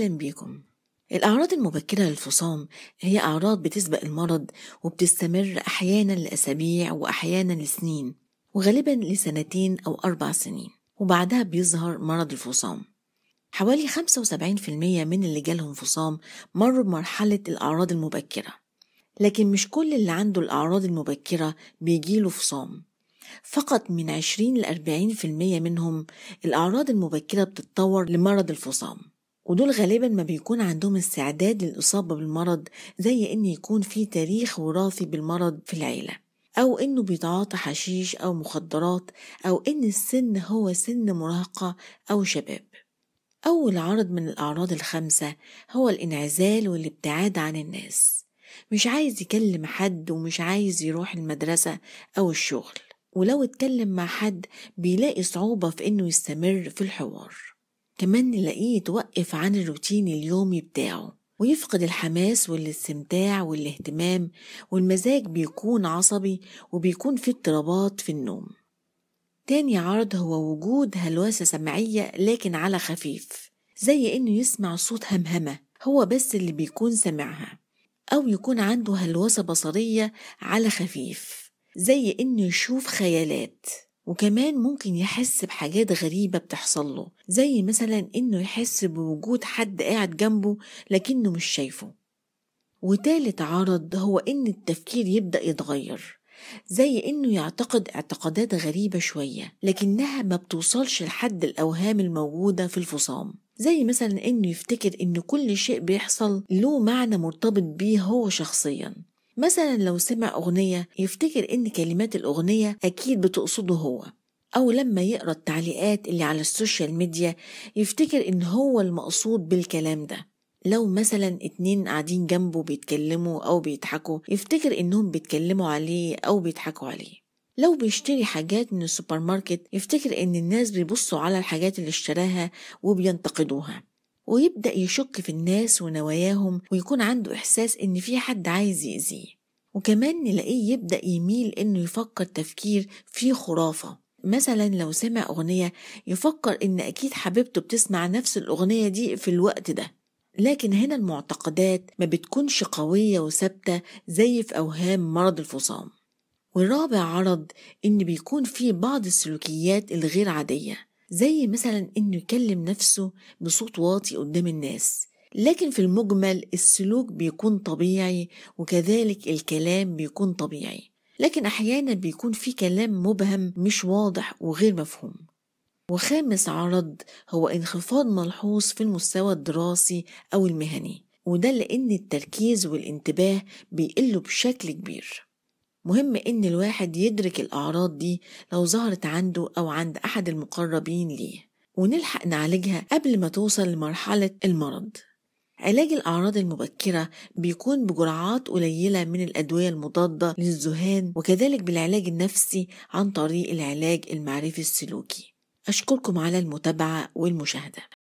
أهلا بيكم الأعراض المبكرة للفصام هي أعراض بتسبق المرض وبتستمر أحيانا لأسابيع وأحيانا لسنين وغالبا لسنتين أو أربع سنين وبعدها بيظهر مرض الفصام حوالي 75% من اللي جالهم فصام مروا بمرحلة الأعراض المبكرة لكن مش كل اللي عنده الأعراض المبكرة بيجيله فصام فقط من 20 ل 40% منهم الأعراض المبكرة بتتطور لمرض الفصام ودول غالبا ما بيكون عندهم استعداد للإصابة بالمرض زي إن يكون في تاريخ وراثي بالمرض في العيلة أو إنه بيتعاطى حشيش أو مخدرات أو إن السن هو سن مراهقة أو شباب أول عرض من الأعراض الخمسة هو الانعزال والابتعاد عن الناس مش عايز يكلم حد ومش عايز يروح المدرسة أو الشغل ولو اتكلم مع حد بيلاقي صعوبة في إنه يستمر في الحوار كمان نلاقيه يتوقف عن الروتين اليومي بتاعه ويفقد الحماس والاستمتاع والاهتمام والمزاج بيكون عصبي وبيكون في اضطرابات في النوم تاني عرض هو وجود هلوسة سمعية لكن على خفيف زي إنه يسمع صوت همهمة هو بس اللي بيكون سمعها أو يكون عنده هلوسة بصرية على خفيف زي إنه يشوف خيالات وكمان ممكن يحس بحاجات غريبة بتحصل له زي مثلا إنه يحس بوجود حد قاعد جنبه لكنه مش شايفه وتالت عرض هو إن التفكير يبدأ يتغير زي إنه يعتقد اعتقادات غريبة شوية لكنها ما بتوصلش لحد الأوهام الموجودة في الفصام زي مثلا إنه يفتكر إن كل شيء بيحصل له معنى مرتبط بيه هو شخصيا مثلا لو سمع أغنية يفتكر إن كلمات الأغنية أكيد بتقصده هو أو لما يقرأ التعليقات اللي على السوشيال ميديا يفتكر إن هو المقصود بالكلام ده لو مثلا اتنين قاعدين جنبه بيتكلموا أو بيضحكوا يفتكر إنهم بيتكلموا عليه أو بيضحكوا عليه لو بيشتري حاجات من السوبر ماركت يفتكر إن الناس بيبصوا على الحاجات اللي اشتراها وبينتقدوها ويبدأ يشك في الناس ونواياهم ويكون عنده إحساس إن في حد عايز يأذيه وكمان نلاقيه يبدأ يميل إنه يفكر تفكير فيه خرافة مثلا لو سمع أغنية يفكر إن أكيد حبيبته بتسمع نفس الأغنية دي في الوقت ده لكن هنا المعتقدات ما بتكونش قوية وثابتة زي في أوهام مرض الفصام والرابع عرض إن بيكون في بعض السلوكيات الغير عادية زي مثلا إنه يكلم نفسه بصوت واطي قدام الناس لكن في المجمل السلوك بيكون طبيعي وكذلك الكلام بيكون طبيعي لكن أحيانا بيكون في كلام مبهم مش واضح وغير مفهوم وخامس عرض هو انخفاض ملحوظ في المستوى الدراسي أو المهني وده لأن التركيز والانتباه بيقلوا بشكل كبير مهم إن الواحد يدرك الأعراض دي لو ظهرت عنده أو عند أحد المقربين ليه ونلحق نعالجها قبل ما توصل لمرحلة المرض علاج الأعراض المبكرة بيكون بجرعات قليلة من الأدوية المضادة للذهان وكذلك بالعلاج النفسي عن طريق العلاج المعرفي السلوكي أشكركم على المتابعة والمشاهدة